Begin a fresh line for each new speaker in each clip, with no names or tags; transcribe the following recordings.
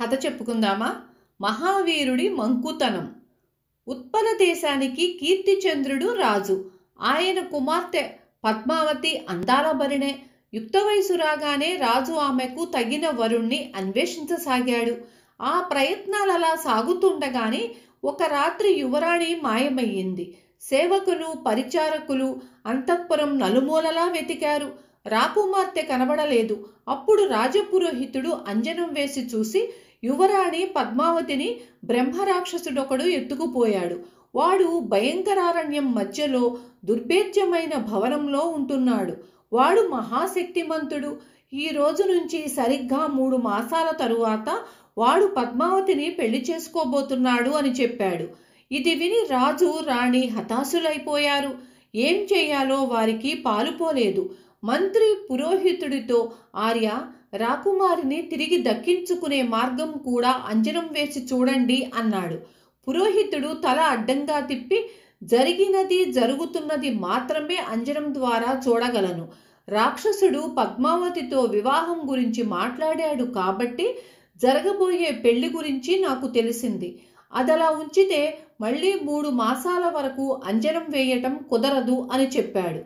కథ చెప్పుకుందామా మహావీరుడి మంకుతనం ఉత్పల దేశానికి కీర్తిచంద్రుడు రాజు ఆయన కుమార్తె పద్మావతి భరిణే యుక్త వయసు రాగానే రాజు ఆమెకు తగిన వరుణ్ణి అన్వేషించసాగాడు ఆ ప్రయత్నాలలా సాగుతుండగానే ఒక రాత్రి యువరాణి మాయమయ్యింది సేవకులు పరిచారకులు అంతఃపురం నలుమూలలా వెతికారు రాకుమార్తె కనబడలేదు అప్పుడు రాజపురోహితుడు అంజనం వేసి చూసి యువరాణి పద్మావతిని బ్రహ్మరాక్షసుడొకడు ఎత్తుకుపోయాడు వాడు భయంకరారణ్యం మధ్యలో దుర్భేద్యమైన భవనంలో ఉంటున్నాడు వాడు మహాశక్తిమంతుడు ఈ రోజు నుంచి సరిగ్గా మూడు మాసాల తరువాత వాడు పద్మావతిని పెళ్లి చేసుకోబోతున్నాడు అని చెప్పాడు ఇది విని రాజు రాణి హతాశులైపోయారు ఏం చేయాలో వారికి పాలుపోలేదు మంత్రి పురోహితుడితో ఆర్య రాకుమారిని తిరిగి దక్కించుకునే మార్గం కూడా అంజనం వేసి చూడండి అన్నాడు పురోహితుడు తల అడ్డంగా తిప్పి జరిగినది జరుగుతున్నది మాత్రమే అంజనం ద్వారా చూడగలను రాక్షసుడు పద్మావతితో వివాహం గురించి మాట్లాడాడు కాబట్టి జరగబోయే పెళ్లి గురించి నాకు తెలిసింది అదలా ఉంచితే మళ్ళీ మూడు మాసాల వరకు అంజనం వేయటం కుదరదు అని చెప్పాడు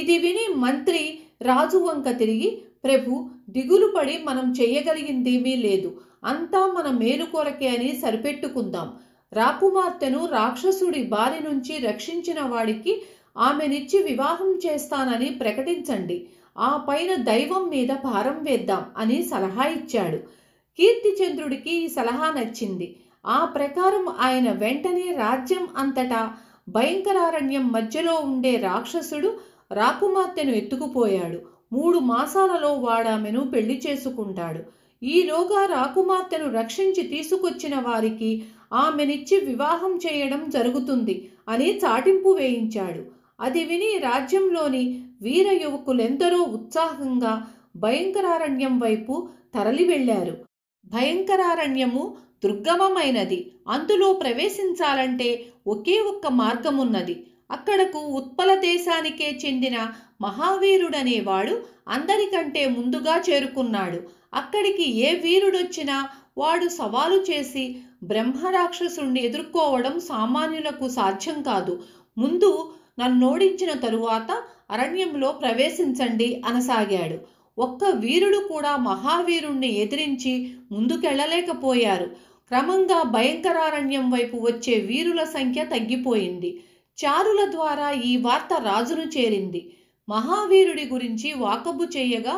ఇది విని మంత్రి రాజు వంక తిరిగి ప్రభు దిగులు పడి మనం చేయగలిగిందేమీ లేదు అంతా మన మేలు కొరకే అని సరిపెట్టుకుందాం రాకుమార్తెను రాక్షసుడి బారి నుంచి రక్షించిన వాడికి ఆమెనిచ్చి వివాహం చేస్తానని ప్రకటించండి ఆ పైన దైవం మీద భారం వేద్దాం అని సలహా ఇచ్చాడు కీర్తిచంద్రుడికి ఈ సలహా నచ్చింది ఆ ప్రకారం ఆయన వెంటనే రాజ్యం అంతటా భయంకరారణ్యం మధ్యలో ఉండే రాక్షసుడు రాకుమార్తెను ఎత్తుకుపోయాడు మూడు మాసాలలో వాడామెను పెళ్లి చేసుకుంటాడు ఈలోగా రాకుమార్తెను రక్షించి తీసుకొచ్చిన వారికి ఆమెనిచ్చి వివాహం చేయడం జరుగుతుంది అని చాటింపు వేయించాడు అది విని రాజ్యంలోని వీర యువకులెందరో ఉత్సాహంగా భయంకరారణ్యం వైపు తరలి వెళ్ళారు భయంకరారణ్యము దుర్గమమైనది అందులో ప్రవేశించాలంటే ఒకే ఒక్క మార్గమున్నది అక్కడకు ఉత్పల దేశానికే చెందిన మహావీరుడనేవాడు అందరికంటే ముందుగా చేరుకున్నాడు అక్కడికి ఏ వీరుడొచ్చినా వాడు సవాలు చేసి బ్రహ్మరాక్షసుణ్ణి ఎదుర్కోవడం సామాన్యులకు సాధ్యం కాదు ముందు నన్నోడించిన తరువాత అరణ్యంలో ప్రవేశించండి అనసాగాడు ఒక్క వీరుడు కూడా మహావీరుణ్ణి ఎదిరించి ముందుకెళ్ళలేకపోయారు క్రమంగా భయంకరారణ్యం వైపు వచ్చే వీరుల సంఖ్య తగ్గిపోయింది చారుల ద్వారా ఈ వార్త రాజును చేరింది మహావీరుడి గురించి వాకబు చేయగా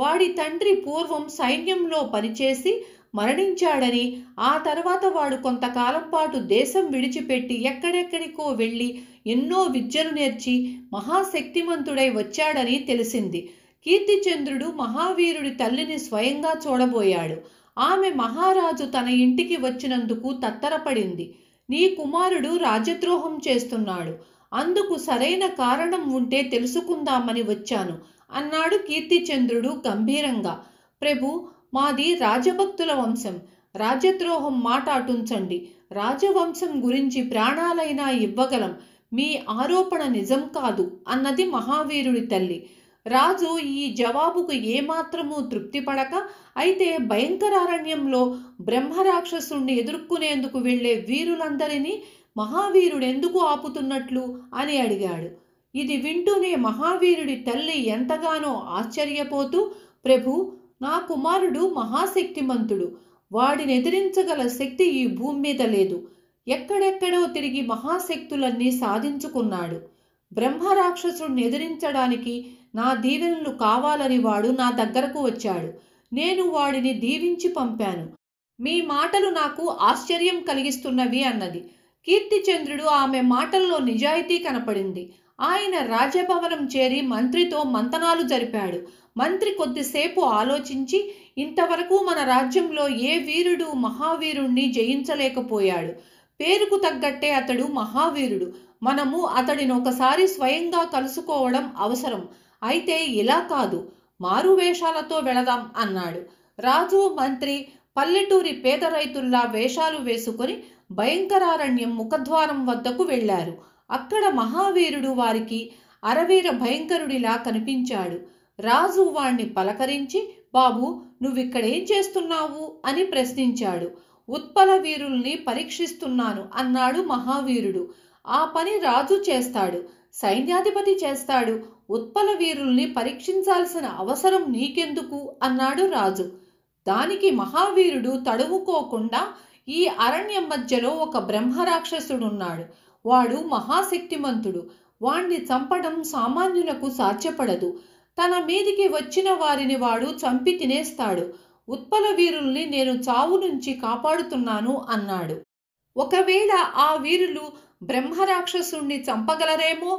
వాడి తండ్రి పూర్వం సైన్యంలో పనిచేసి మరణించాడని ఆ తర్వాత వాడు కొంతకాలం పాటు దేశం విడిచిపెట్టి ఎక్కడెక్కడికో వెళ్ళి ఎన్నో విద్యలు నేర్చి మహాశక్తిమంతుడై వచ్చాడని తెలిసింది కీర్తిచంద్రుడు మహావీరుడి తల్లిని స్వయంగా చూడబోయాడు ఆమె మహారాజు తన ఇంటికి వచ్చినందుకు తత్తరపడింది నీ కుమారుడు రాజద్రోహం చేస్తున్నాడు అందుకు సరైన కారణం ఉంటే తెలుసుకుందామని వచ్చాను అన్నాడు కీర్తిచంద్రుడు గంభీరంగా ప్రభు మాది రాజభక్తుల వంశం రాజద్రోహం మాట అటుంచండి రాజవంశం గురించి ప్రాణాలైనా ఇవ్వగలం మీ ఆరోపణ నిజం కాదు అన్నది మహావీరుడి తల్లి రాజు ఈ జవాబుకు ఏమాత్రము తృప్తిపడక అయితే భయంకరారణ్యంలో బ్రహ్మరాక్షసుణ్ణి ఎదుర్కొనేందుకు వెళ్లే వీరులందరినీ మహావీరుడెందుకు ఆపుతున్నట్లు అని అడిగాడు ఇది వింటూనే మహావీరుడి తల్లి ఎంతగానో ఆశ్చర్యపోతూ ప్రభు నా కుమారుడు మహాశక్తిమంతుడు వాడిని ఎదిరించగల శక్తి ఈ భూమి మీద లేదు ఎక్కడెక్కడో తిరిగి మహాశక్తులన్నీ సాధించుకున్నాడు బ్రహ్మరాక్షసుడిని ఎదిరించడానికి నా దీవెనలు కావాలని వాడు నా దగ్గరకు వచ్చాడు నేను వాడిని దీవించి పంపాను మీ మాటలు నాకు ఆశ్చర్యం కలిగిస్తున్నవి అన్నది కీర్తిచంద్రుడు ఆమె మాటల్లో నిజాయితీ కనపడింది ఆయన రాజభవనం చేరి మంత్రితో మంతనాలు జరిపాడు మంత్రి కొద్దిసేపు ఆలోచించి ఇంతవరకు మన రాజ్యంలో ఏ వీరుడు మహావీరుణ్ణి జయించలేకపోయాడు పేరుకు తగ్గట్టే అతడు మహావీరుడు మనము అతడిని ఒకసారి స్వయంగా కలుసుకోవడం అవసరం అయితే ఇలా కాదు మారు వేషాలతో వెళదాం అన్నాడు రాజు మంత్రి పల్లెటూరి పేద రైతుల్లా వేషాలు వేసుకొని భయంకరారణ్యం ముఖద్వారం వద్దకు వెళ్ళారు అక్కడ మహావీరుడు వారికి అరవీర భయంకరుడిలా కనిపించాడు రాజు వాణ్ణి పలకరించి బాబు నువ్విక్కడేం చేస్తున్నావు అని ప్రశ్నించాడు ఉత్పల వీరుల్ని పరీక్షిస్తున్నాను అన్నాడు మహావీరుడు ఆ పని రాజు చేస్తాడు సైన్యాధిపతి చేస్తాడు ఉత్పల వీరుల్ని పరీక్షించాల్సిన అవసరం నీకెందుకు అన్నాడు రాజు దానికి మహావీరుడు తడువుకోకుండా ఈ అరణ్యం మధ్యలో ఒక బ్రహ్మరాక్షసుడున్నాడు వాడు మహాశక్తిమంతుడు వాణ్ణి చంపడం సామాన్యులకు సాధ్యపడదు తన మీదికి వచ్చిన వారిని వాడు చంపి తినేస్తాడు ఉత్పల వీరుల్ని నేను చావు నుంచి కాపాడుతున్నాను అన్నాడు ఒకవేళ ఆ వీరులు బ్రహ్మరాక్షసుణ్ణి చంపగలరేమో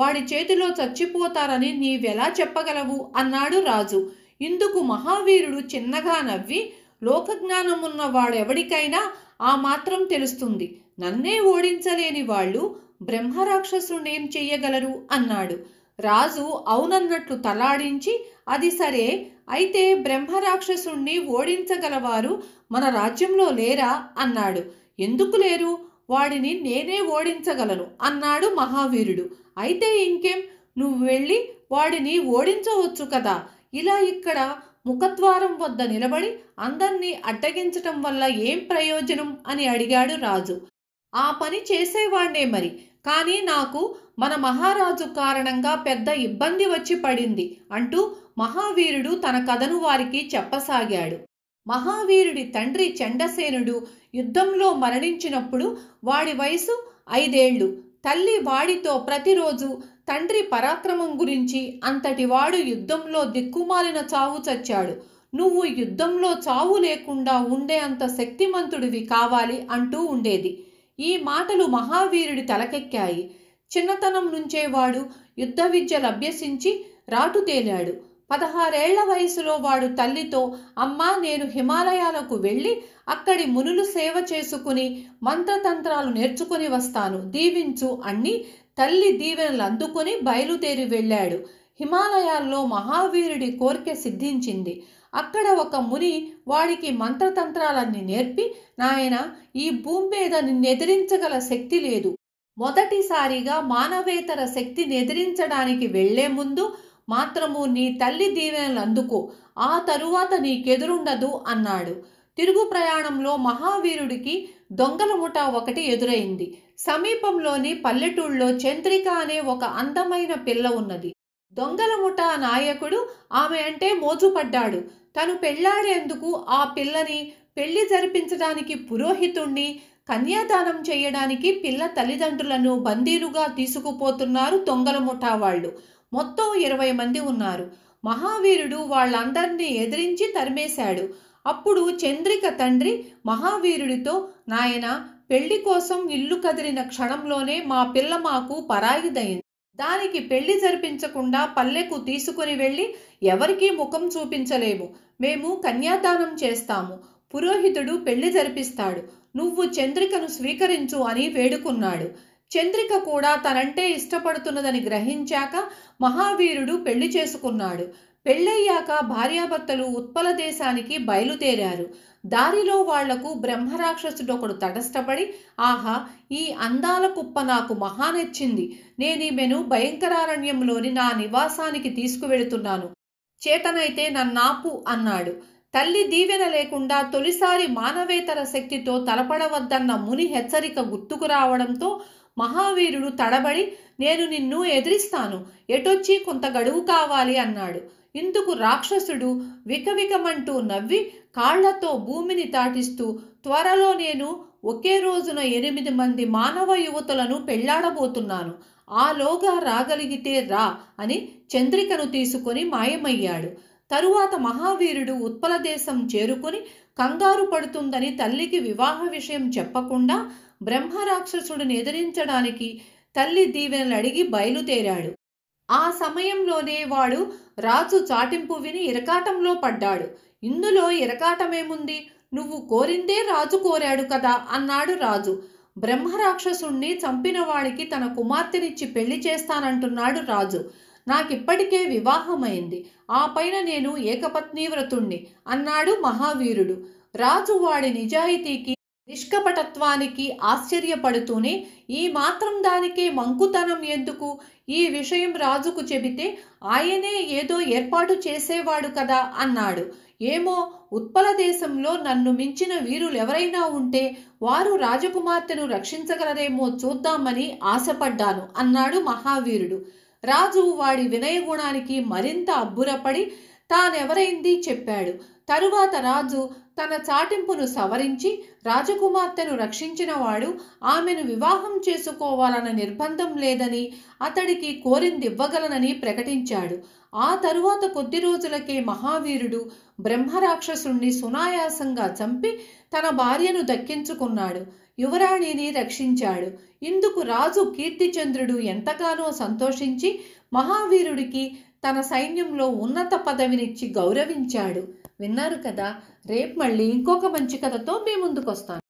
వాడి చేతిలో చచ్చిపోతారని నీవెలా చెప్పగలవు అన్నాడు రాజు ఇందుకు మహావీరుడు చిన్నగా నవ్వి లోకజ్ఞానమున్న వాడెవడికైనా ఆ మాత్రం తెలుస్తుంది నన్నే ఓడించలేని వాళ్ళు బ్రహ్మరాక్షసునేం చెయ్యగలరు అన్నాడు రాజు అవునన్నట్లు తలాడించి అది సరే అయితే బ్రహ్మరాక్షసుణ్ణి ఓడించగలవారు మన రాజ్యంలో లేరా అన్నాడు ఎందుకు లేరు వాడిని నేనే ఓడించగలను అన్నాడు మహావీరుడు అయితే ఇంకేం నువ్వు వెళ్ళి వాడిని ఓడించవచ్చు కదా ఇలా ఇక్కడ ముఖద్వారం వద్ద నిలబడి అందర్నీ అడ్డగించటం వల్ల ఏం ప్రయోజనం అని అడిగాడు రాజు ఆ పని చేసేవాడే మరి కానీ నాకు మన మహారాజు కారణంగా పెద్ద ఇబ్బంది వచ్చి పడింది అంటూ మహావీరుడు తన కథను వారికి చెప్పసాగాడు మహావీరుడి తండ్రి చండసేనుడు యుద్ధంలో మరణించినప్పుడు వాడి వయసు ఐదేళ్లు తల్లి వాడితో ప్రతిరోజు తండ్రి పరాక్రమం గురించి అంతటి వాడు యుద్ధంలో దిక్కుమాలిన చావు చచ్చాడు నువ్వు యుద్ధంలో చావు లేకుండా ఉండే అంత శక్తిమంతుడివి కావాలి అంటూ ఉండేది ఈ మాటలు మహావీరుడి తలకెక్కాయి చిన్నతనం నుంచే వాడు యుద్ధ రాటు రాటుతేలాడు పదహారేళ్ల వయసులో వాడు తల్లితో అమ్మా నేను హిమాలయాలకు వెళ్ళి అక్కడి మునులు సేవ చేసుకుని మంత్రతంత్రాలు నేర్చుకుని వస్తాను దీవించు అన్ని తల్లి దీవెనలు అందుకుని బయలుదేరి వెళ్ళాడు హిమాలయాల్లో మహావీరుడి కోరిక సిద్ధించింది అక్కడ ఒక ముని వాడికి మంత్రతంత్రాలన్నీ నేర్పి నాయన ఈ భూమి మీద నిన్నెదిరించగల శక్తి లేదు మొదటిసారిగా మానవేతర శక్తి ఎదిరించడానికి వెళ్లే ముందు మాత్రము నీ తల్లి దీవెనలు అందుకో ఆ తరువాత నీకెదురుండదు అన్నాడు తిరుగు ప్రయాణంలో మహావీరుడికి దొంగల ముఠ ఒకటి ఎదురైంది సమీపంలోని పల్లెటూళ్ళలో చంద్రిక అనే ఒక అందమైన పిల్ల ఉన్నది దొంగల ముఠ నాయకుడు ఆమె అంటే మోజుపడ్డాడు తను పెళ్లాడేందుకు ఆ పిల్లని పెళ్లి జరిపించడానికి పురోహితుణ్ణి కన్యాదానం చేయడానికి పిల్ల తల్లిదండ్రులను బందీలుగా తీసుకుపోతున్నారు దొంగల ముఠా వాళ్ళు మొత్తం ఇరవై మంది ఉన్నారు మహావీరుడు వాళ్ళందరినీ ఎదిరించి తరిమేశాడు అప్పుడు చంద్రిక తండ్రి మహావీరుడితో నాయన పెళ్లి కోసం ఇల్లు కదిలిన క్షణంలోనే మా పిల్ల మాకు పరాయిదైంది దానికి పెళ్లి జరిపించకుండా పల్లెకు తీసుకుని వెళ్ళి ఎవరికీ ముఖం చూపించలేము మేము కన్యాదానం చేస్తాము పురోహితుడు పెళ్లి జరిపిస్తాడు నువ్వు చంద్రికను స్వీకరించు అని వేడుకున్నాడు చంద్రిక కూడా తనంటే ఇష్టపడుతున్నదని గ్రహించాక మహావీరుడు పెళ్లి చేసుకున్నాడు పెళ్ళయ్యాక భార్యాభర్తలు ఉత్పల దేశానికి బయలుదేరారు దారిలో వాళ్లకు ఒకడు తటస్థపడి ఆహా ఈ అందాల కుప్ప నాకు మహానెచ్చింది నేనీమెను భయంకరారణ్యంలోని నా నివాసానికి తీసుకువెళుతున్నాను చేతనైతే నన్నాపు అన్నాడు తల్లి దీవెన లేకుండా తొలిసారి మానవేతర శక్తితో తలపడవద్దన్న ముని హెచ్చరిక గుర్తుకు రావడంతో మహావీరుడు తడబడి నేను నిన్ను ఎదిరిస్తాను ఎటొచ్చి కొంత గడువు కావాలి అన్నాడు ఇందుకు రాక్షసుడు వికవికమంటూ నవ్వి కాళ్లతో భూమిని తాటిస్తూ త్వరలో నేను ఒకే రోజున ఎనిమిది మంది మానవ యువతులను పెళ్లాడబోతున్నాను ఆలోగా రాగలిగితే రా అని చంద్రికను తీసుకొని మాయమయ్యాడు తరువాత మహావీరుడు ఉత్పల దేశం చేరుకుని కంగారు పడుతుందని తల్లికి వివాహ విషయం చెప్పకుండా బ్రహ్మరాక్షసుడిని ఎదిరించడానికి తల్లి దీవెనలు అడిగి బయలుదేరాడు ఆ సమయంలోనే వాడు రాజు చాటింపు విని ఇరకాటంలో పడ్డాడు ఇందులో ఇరకాటమేముంది నువ్వు కోరిందే రాజు కోరాడు కదా అన్నాడు రాజు బ్రహ్మరాక్షసుణ్ణి చంపినవాడికి తన కుమార్తెనిచ్చి పెళ్లి చేస్తానంటున్నాడు రాజు నాకు ఇప్పటికే వివాహమైంది ఆ పైన నేను ఏకపత్నివ్రతుణ్ణి అన్నాడు మహావీరుడు రాజు వాడి నిజాయితీకి నిష్కపటత్వానికి ఆశ్చర్యపడుతూనే ఈ మాత్రం దానికే మంకుతనం ఎందుకు ఈ విషయం రాజుకు చెబితే ఆయనే ఏదో ఏర్పాటు చేసేవాడు కదా అన్నాడు ఏమో ఉత్పల దేశంలో నన్ను మించిన వీరులెవరైనా ఉంటే వారు రాజకుమార్తెను రక్షించగలరేమో చూద్దామని ఆశపడ్డాను అన్నాడు మహావీరుడు రాజు వాడి వినయగుణానికి మరింత అబ్బురపడి తానెవరైంది చెప్పాడు తరువాత రాజు తన చాటింపును సవరించి రాజకుమార్తెను రక్షించిన వాడు ఆమెను వివాహం చేసుకోవాలన్న నిర్బంధం లేదని అతడికి కోరిందివ్వగలనని ప్రకటించాడు ఆ తరువాత కొద్ది రోజులకే మహావీరుడు బ్రహ్మరాక్షసుణ్ణి సునాయాసంగా చంపి తన భార్యను దక్కించుకున్నాడు యువరాణిని రక్షించాడు ఇందుకు రాజు కీర్తిచంద్రుడు ఎంతగానో సంతోషించి మహావీరుడికి తన సైన్యంలో ఉన్నత పదవినిచ్చి గౌరవించాడు విన్నారు కదా రేపు మళ్ళీ ఇంకొక మంచి కథతో మీ ముందుకొస్తాను